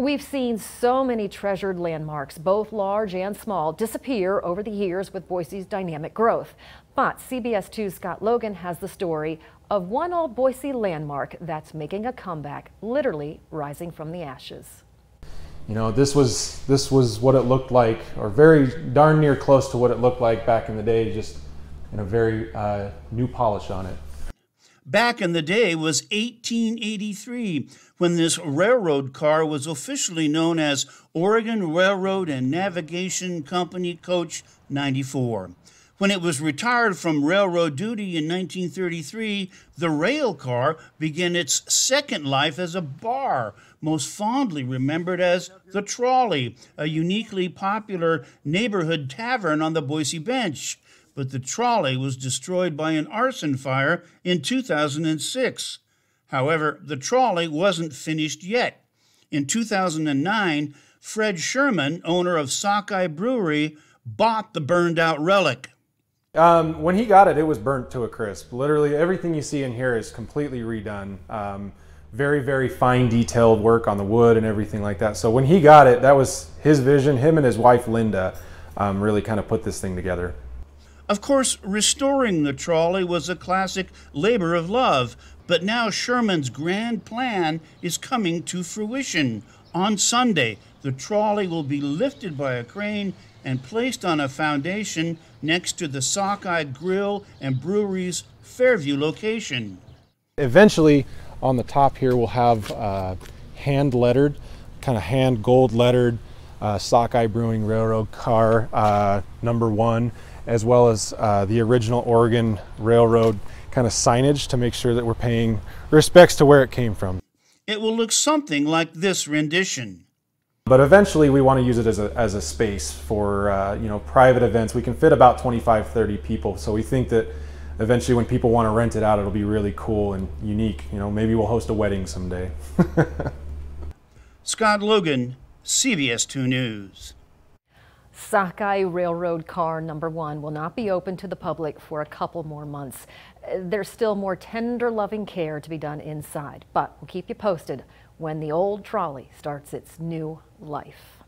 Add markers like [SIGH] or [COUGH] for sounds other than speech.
We've seen so many treasured landmarks, both large and small, disappear over the years with Boise's dynamic growth. But CBS 2's Scott Logan has the story of one old Boise landmark that's making a comeback, literally rising from the ashes. You know, this was this was what it looked like, or very darn near close to what it looked like back in the day, just in a very uh, new polish on it back in the day was 1883 when this railroad car was officially known as Oregon Railroad and Navigation Company Coach 94. When it was retired from railroad duty in 1933, the rail car began its second life as a bar, most fondly remembered as the Trolley, a uniquely popular neighborhood tavern on the Boise Bench but the trolley was destroyed by an arson fire in 2006. However, the trolley wasn't finished yet. In 2009, Fred Sherman, owner of Sockeye Brewery, bought the burned out relic. Um, when he got it, it was burnt to a crisp. Literally, everything you see in here is completely redone. Um, very, very fine detailed work on the wood and everything like that. So when he got it, that was his vision. Him and his wife, Linda, um, really kind of put this thing together. Of course, restoring the trolley was a classic labor of love, but now Sherman's grand plan is coming to fruition. On Sunday, the trolley will be lifted by a crane and placed on a foundation next to the Sockeye Grill and Brewery's Fairview location. Eventually, on the top here, we'll have uh, hand lettered, kind of hand gold lettered uh, Sockeye Brewing Railroad car uh, number one, as well as uh, the original Oregon Railroad kind of signage to make sure that we're paying respects to where it came from. It will look something like this rendition. But eventually we want to use it as a, as a space for uh, you know private events. We can fit about 25, 30 people. So we think that eventually when people want to rent it out, it'll be really cool and unique. You know, maybe we'll host a wedding someday. [LAUGHS] Scott Logan, CBS 2 News. Sakai Railroad car number one will not be open to the public for a couple more months. There's still more tender loving care to be done inside, but we'll keep you posted when the old trolley starts its new life.